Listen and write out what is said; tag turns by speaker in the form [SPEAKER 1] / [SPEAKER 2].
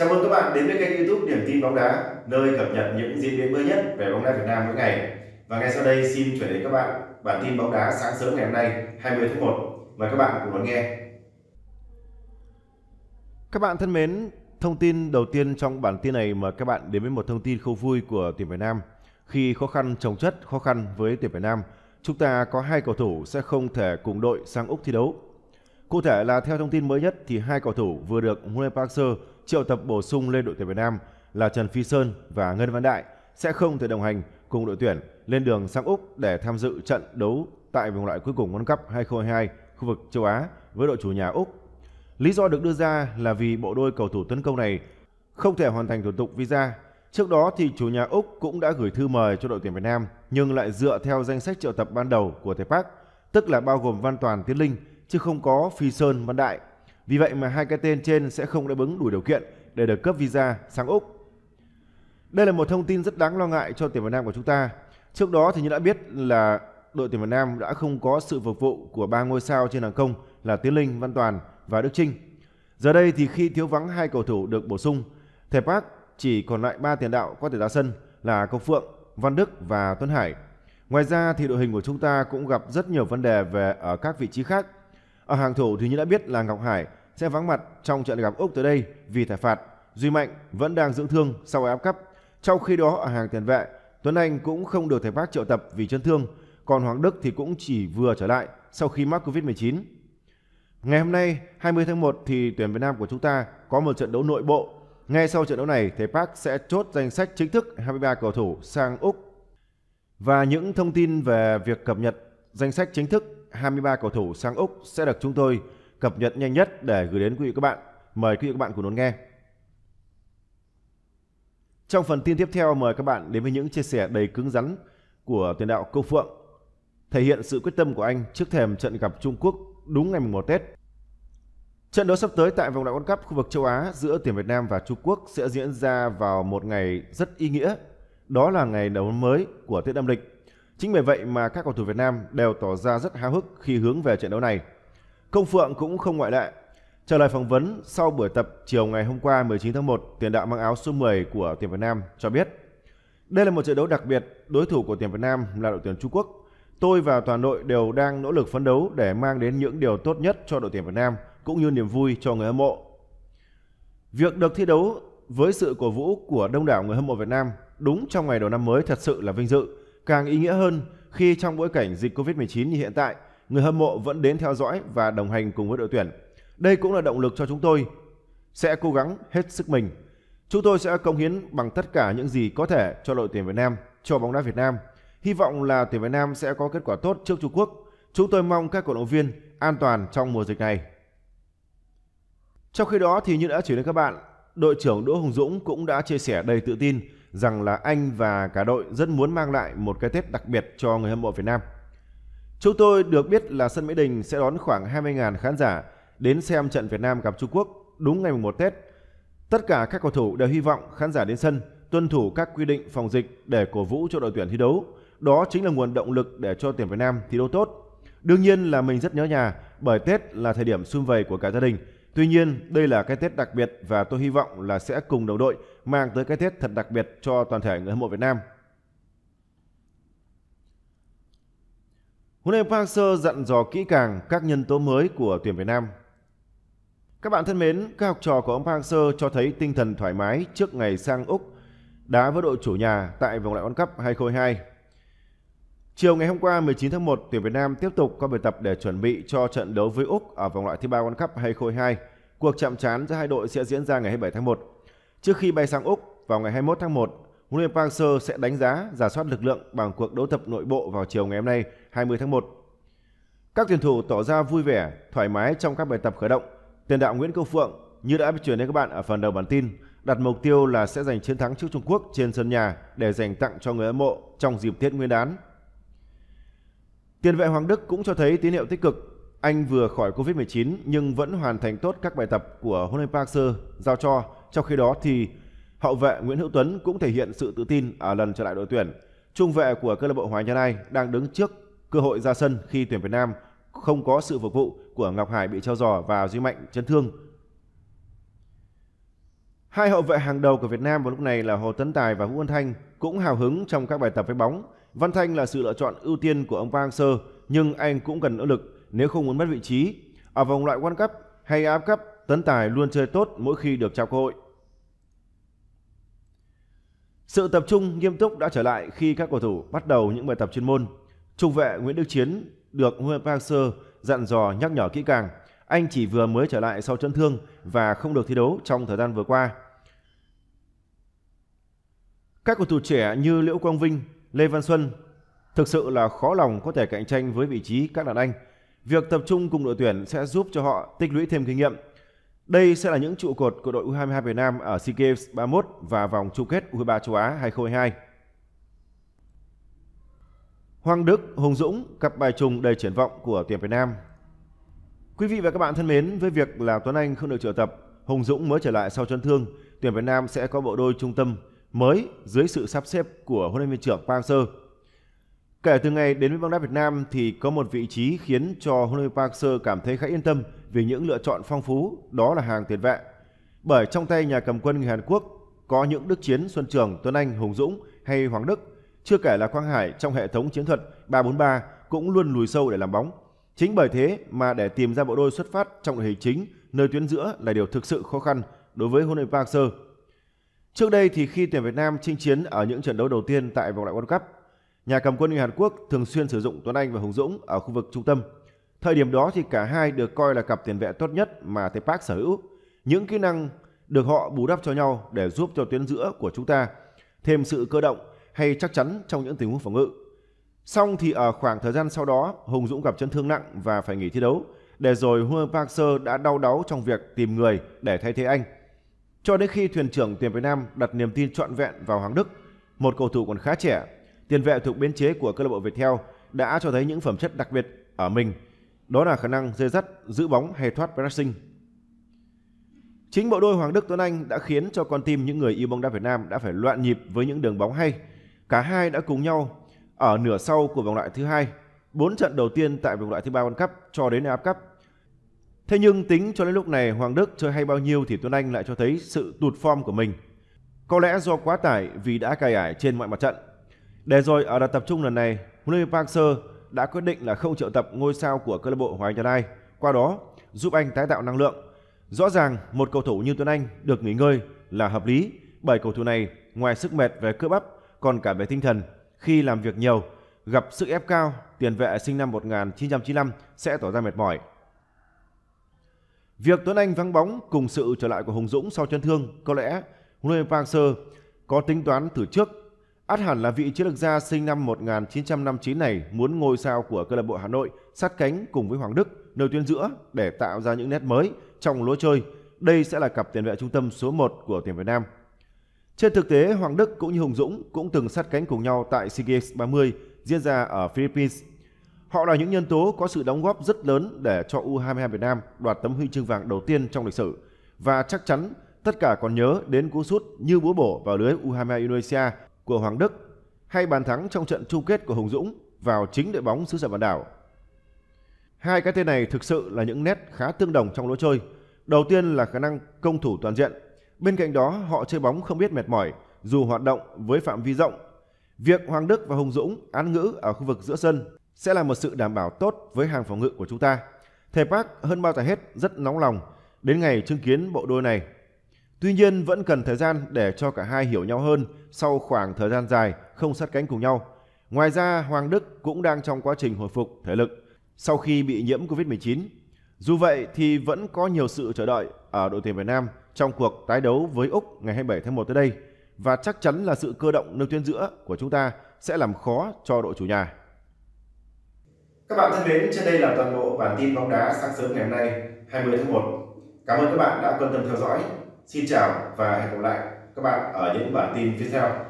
[SPEAKER 1] Chào mừng các bạn đến với kênh YouTube Điểm tin bóng đá, nơi cập nhật những diễn biến mới nhất về bóng đá Việt Nam mỗi ngày. Và ngay sau đây xin chuyển đến các bạn bản tin bóng đá sáng sớm ngày hôm nay, 20 tháng 1. Mời các bạn cùng lắng nghe. Các bạn thân mến, thông tin đầu tiên trong bản tin này mà các bạn đến với một thông tin không vui của tuyển Việt Nam. Khi khó khăn chồng chất khó khăn với tuyển Việt Nam, chúng ta có hai cầu thủ sẽ không thể cùng đội sang Úc thi đấu. Cụ thể là theo thông tin mới nhất thì hai cầu thủ vừa được huấn luyện triệu tập bổ sung lên đội tuyển Việt Nam là Trần Phi Sơn và Ngân Văn Đại sẽ không thể đồng hành cùng đội tuyển lên đường sang Úc để tham dự trận đấu tại vòng loại cuối cùng World Cup 2022 khu vực châu Á với đội chủ nhà Úc. Lý do được đưa ra là vì bộ đôi cầu thủ tấn công này không thể hoàn thành thủ tục visa. Trước đó thì chủ nhà Úc cũng đã gửi thư mời cho đội tuyển Việt Nam nhưng lại dựa theo danh sách triệu tập ban đầu của thầy Park, tức là bao gồm Văn Toàn Tiến Linh chứ không có Phi Sơn Văn Đại vì vậy mà hai cái tên trên sẽ không đáp ứng đủ điều kiện để được cấp visa sang Úc. Đây là một thông tin rất đáng lo ngại cho tuyển Việt Nam của chúng ta. Trước đó thì như đã biết là đội tuyển Việt Nam đã không có sự phục vụ của ba ngôi sao trên hàng công là Tiến Linh, Văn Toàn và Đức Trinh. Giờ đây thì khi thiếu vắng hai cầu thủ được bổ sung, thẻ Park chỉ còn lại ba tiền đạo có thể ra sân là Công Phượng, Văn Đức và Tuấn Hải. Ngoài ra thì đội hình của chúng ta cũng gặp rất nhiều vấn đề về ở các vị trí khác. Ở hàng thủ thì như đã biết là Ngọc Hải sẽ vắng mặt trong trận gặp Úc tới đây vì thẻ phạt. Duy Mạnh vẫn đang dưỡng thương sau áp cấp. Trong khi đó ở hàng tiền vệ, Tuấn Anh cũng không được thầy Park triệu tập vì chấn thương, còn Hoàng Đức thì cũng chỉ vừa trở lại sau khi mắc Covid-19. Ngày hôm nay, 20 tháng 1 thì tuyển Việt Nam của chúng ta có một trận đấu nội bộ. Ngay sau trận đấu này, thầy Park sẽ chốt danh sách chính thức 23 cầu thủ sang Úc. Và những thông tin về việc cập nhật danh sách chính thức 23 cầu thủ sang Úc sẽ được chúng tôi cập nhật nhanh nhất để gửi đến quý vị các bạn. Mời quý vị các bạn cùng đón nghe. Trong phần tin tiếp theo mời các bạn đến với những chia sẻ đầy cứng rắn của tiền đạo Câu Phượng thể hiện sự quyết tâm của anh trước thềm trận gặp Trung Quốc đúng ngày mùng 1 Tết. Trận đấu sắp tới tại vòng loại World Cup khu vực châu Á giữa tuyển Việt Nam và Trung Quốc sẽ diễn ra vào một ngày rất ý nghĩa, đó là ngày đầu mới của Tết âm lịch. Chính vì vậy mà các cầu thủ Việt Nam đều tỏ ra rất háo hức khi hướng về trận đấu này. Công Phượng cũng không ngoại lệ. Trả lời phỏng vấn sau buổi tập chiều ngày hôm qua 19 tháng 1, tiền đạo mang áo số 10 của tuyển Việt Nam cho biết đây là một trận đấu đặc biệt, đối thủ của tuyển Việt Nam là đội tuyển Trung Quốc. Tôi và toàn đội đều đang nỗ lực phấn đấu để mang đến những điều tốt nhất cho đội tuyển Việt Nam cũng như niềm vui cho người hâm mộ. Việc được thi đấu với sự cổ vũ của đông đảo người hâm mộ Việt Nam đúng trong ngày đầu năm mới thật sự là vinh dự, càng ý nghĩa hơn khi trong bối cảnh dịch Covid-19 như hiện tại – người hâm mộ vẫn đến theo dõi và đồng hành cùng với đội tuyển. Đây cũng là động lực cho chúng tôi sẽ cố gắng hết sức mình. Chúng tôi sẽ cống hiến bằng tất cả những gì có thể cho đội tuyển Việt Nam, cho bóng đá Việt Nam. Hy vọng là tuyển Việt Nam sẽ có kết quả tốt trước Trung Quốc. Chúng tôi mong các cổ động viên an toàn trong mùa dịch này. Trong khi đó thì như đã chuyển đến các bạn, đội trưởng Đỗ Hùng Dũng cũng đã chia sẻ đầy tự tin rằng là anh và cả đội rất muốn mang lại một cái Tết đặc biệt cho người hâm mộ Việt Nam. Chúng tôi được biết là sân Mỹ Đình sẽ đón khoảng 20.000 khán giả đến xem trận Việt Nam gặp Trung Quốc đúng ngày 1 Tết. Tất cả các cầu thủ đều hy vọng khán giả đến sân tuân thủ các quy định phòng dịch để cổ vũ cho đội tuyển thi đấu. Đó chính là nguồn động lực để cho tuyển Việt Nam thi đấu tốt. Đương nhiên là mình rất nhớ nhà bởi Tết là thời điểm sum vầy của cả gia đình. Tuy nhiên, đây là cái Tết đặc biệt và tôi hy vọng là sẽ cùng đồng đội mang tới cái Tết thật đặc biệt cho toàn thể người hâm mộ Việt Nam. Huấn luyện Park seo dặn dò kỹ càng các nhân tố mới của tuyển Việt Nam. Các bạn thân mến, các học trò của ông Park seo cho thấy tinh thần thoải mái trước ngày sang Úc đá với đội chủ nhà tại vòng loại World Cup 2022. Chiều ngày hôm qua 19 tháng 1, tuyển Việt Nam tiếp tục có buổi tập để chuẩn bị cho trận đấu với Úc ở vòng loại thứ ba World Cup 2022. Cuộc chạm trán giữa hai đội sẽ diễn ra ngày 27 tháng 1. Trước khi bay sang Úc vào ngày 21 tháng 1, huấn luyện Park Hang-seo sẽ đánh giá, giả soát lực lượng bằng cuộc đấu tập nội bộ vào chiều ngày hôm nay – 20 tháng 1. Các tuyển thủ tỏ ra vui vẻ, thoải mái trong các bài tập khởi động. Tiền đạo Nguyễn Công Phượng như đã chuyển đến các bạn ở phần đầu bản tin, đặt mục tiêu là sẽ giành chiến thắng trước Trung Quốc trên sân nhà để dành tặng cho người hâm mộ trong dịp Tết Nguyên đán. Tiền vệ Hoàng Đức cũng cho thấy tín hiệu tích cực. Anh vừa khỏi Covid-19 nhưng vẫn hoàn thành tốt các bài tập của huấn luyện giao cho. Trong khi đó thì hậu vệ Nguyễn Hữu Tuấn cũng thể hiện sự tự tin ở lần trở lại đội tuyển. Trung vệ của câu lạc bộ Hoàng Gia Lai đang đứng trước Cơ hội ra sân khi tuyển Việt Nam không có sự phục vụ của Ngọc Hải bị treo giò và Duy Mạnh chấn thương. Hai hậu vệ hàng đầu của Việt Nam vào lúc này là Hồ Tấn Tài và Vũ Văn Thanh cũng hào hứng trong các bài tập với bóng. Văn Thanh là sự lựa chọn ưu tiên của ông Park Sơ nhưng anh cũng cần nỗ lực nếu không muốn mất vị trí. Ở vòng loại World Cup hay AF Cup, Tấn Tài luôn chơi tốt mỗi khi được trao cơ hội. Sự tập trung nghiêm túc đã trở lại khi các cầu thủ bắt đầu những bài tập chuyên môn. Trung vệ Nguyễn Đức Chiến được Huyen Park Seo dặn dò nhắc nhở kỹ càng. Anh chỉ vừa mới trở lại sau chấn thương và không được thi đấu trong thời gian vừa qua. Các cầu thủ trẻ như Liễu Quang Vinh, Lê Văn Xuân thực sự là khó lòng có thể cạnh tranh với vị trí các đàn anh. Việc tập trung cùng đội tuyển sẽ giúp cho họ tích lũy thêm kinh nghiệm. Đây sẽ là những trụ cột của đội U22 Việt Nam ở SEA Games 31 và vòng chung kết U23 châu Á 2022. Hoàng Đức, Hùng Dũng, cặp bài trùng đầy triển vọng của tuyển Việt Nam. Quý vị và các bạn thân mến, với việc là Tuấn Anh không được triệu tập, Hùng Dũng mới trở lại sau chấn thương, tuyển Việt Nam sẽ có bộ đôi trung tâm mới dưới sự sắp xếp của huấn luyện viên trưởng Park Hang-seo. Kể từ ngày đến với bóng đá Việt Nam thì có một vị trí khiến cho huấn luyện viên Park Hang-seo cảm thấy khá yên tâm vì những lựa chọn phong phú, đó là hàng tiền vệ. Bởi trong tay nhà cầm quân người Hàn Quốc có những đức chiến Xuân Trường, Tuấn Anh, Hùng Dũng hay Hoàng Đức chưa kể là Quang Hải trong hệ thống chiến thuật 343 cũng luôn lùi sâu để làm bóng. Chính bởi thế mà để tìm ra bộ đôi xuất phát trong đội hình chính nơi tuyến giữa là điều thực sự khó khăn đối với huấn luyện Park Hang-seo. Trước đây thì khi tuyển Việt Nam chinh chiến ở những trận đấu đầu tiên tại vòng loại World Cup, nhà cầm quân người Hàn Quốc thường xuyên sử dụng Tuấn Anh và Hùng Dũng ở khu vực trung tâm. Thời điểm đó thì cả hai được coi là cặp tiền vệ tốt nhất mà thầy Park sở hữu. Những kỹ năng được họ bù đắp cho nhau để giúp cho tuyến giữa của chúng ta thêm sự cơ động hay chắc chắn trong những tình huống phòng ngự. Song thì ở khoảng thời gian sau đó, Hùng Dũng gặp chấn thương nặng và phải nghỉ thi đấu, để rồi Huang Park Sơ đã đau đáu trong việc tìm người để thay thế anh. Cho đến khi thuyền trưởng tuyển Việt Nam đặt niềm tin trọn vẹn vào Hoàng Đức, một cầu thủ còn khá trẻ, tiền vệ thuộc biến chế của câu lạc bộ Viettel đã cho thấy những phẩm chất đặc biệt ở mình, đó là khả năng dây dắt, giữ bóng hay thoát pressing. Chính bộ đôi Hoàng Đức Tuấn Anh đã khiến cho con tim những người yêu bóng đá Việt Nam đã phải loạn nhịp với những đường bóng hay – Cả hai đã cùng nhau ở nửa sau của vòng loại thứ hai, bốn trận đầu tiên tại vòng loại thứ ba World Cup cho đến AFF Cup. Thế nhưng tính cho đến lúc này Hoàng Đức chơi hay bao nhiêu thì Tuấn Anh lại cho thấy sự tụt form của mình. Có lẽ do quá tải vì đã cài ải trên mọi mặt trận. Để rồi ở đợt tập trung lần này, huấn luyện Park Sơ đã quyết định là không triệu tập ngôi sao của câu lạc bộ Hoàng Gia Lai, qua đó giúp anh tái tạo năng lượng. Rõ ràng một cầu thủ như Tuấn Anh được nghỉ ngơi là hợp lý bởi cầu thủ này ngoài sức mệt về cơ bắp còn cả về tinh thần khi làm việc nhiều, gặp sức ép cao, tiền vệ sinh năm 1995 sẽ tỏ ra mệt mỏi. Việc Tuấn Anh vắng bóng cùng sự trở lại của Hùng Dũng sau chấn thương có lẽ huấn luyện Park Sơ có tính toán từ trước. Át hẳn là vị chiến lược gia sinh năm 1959 này muốn ngôi sao của câu lạc bộ Hà Nội sát cánh cùng với Hoàng Đức nơi tuyến giữa để tạo ra những nét mới trong lối chơi. Đây sẽ là cặp tiền vệ trung tâm số 1 của tuyển Việt Nam. Trên thực tế, Hoàng Đức cũng như Hùng Dũng cũng từng sát cánh cùng nhau tại SEA Games 30 diễn ra ở Philippines. Họ là những nhân tố có sự đóng góp rất lớn để cho U22 Việt Nam đoạt tấm huy chương vàng đầu tiên trong lịch sử và chắc chắn tất cả còn nhớ đến cú sút như búa bổ vào lưới U22 Indonesia của Hoàng Đức hay bàn thắng trong trận chung kết của Hùng Dũng vào chính đội bóng xứ sở bản đảo. Hai cái tên này thực sự là những nét khá tương đồng trong lối chơi. Đầu tiên là khả năng công thủ toàn diện Bên cạnh đó, họ chơi bóng không biết mệt mỏi, dù hoạt động với phạm vi rộng. Việc Hoàng Đức và Hùng Dũng án ngữ ở khu vực giữa sân sẽ là một sự đảm bảo tốt với hàng phòng ngự của chúng ta. Thầy Park hơn bao giờ hết rất nóng lòng đến ngày chứng kiến bộ đôi này. Tuy nhiên vẫn cần thời gian để cho cả hai hiểu nhau hơn sau khoảng thời gian dài không sát cánh cùng nhau. Ngoài ra Hoàng Đức cũng đang trong quá trình hồi phục thể lực sau khi bị nhiễm Covid-19. Dù vậy thì vẫn có nhiều sự chờ đợi ở đội tuyển Việt Nam trong cuộc tái đấu với Úc ngày 27 tháng 1 tới đây và chắc chắn là sự cơ động nơi tuyến giữa của chúng ta sẽ làm khó cho đội chủ nhà. Các bạn thân mến, trên đây là toàn bộ bản tin bóng đá sáng sớm ngày hôm nay 20 tháng 1. Cảm ơn các bạn đã quan tâm theo dõi. Xin chào và hẹn gặp lại các bạn ở những bản tin tiếp theo.